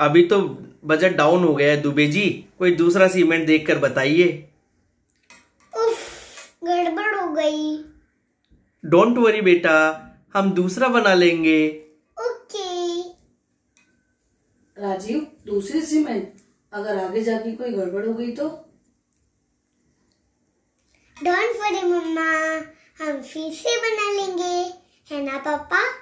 अभी तो budget down हो गया है दुबे जी कोई दूसरा सीमेंट देखकर बताइए गड़बड़ हो गई डोंट वरी बेटा हम दूसरा बना लेंगे ओके राजीव दूसरी सीमेंट अगर आगे जाके कोई गड़बड़ हो गई तो डोंट वरी मम्मा हम फिर से बना लेंगे है ना पापा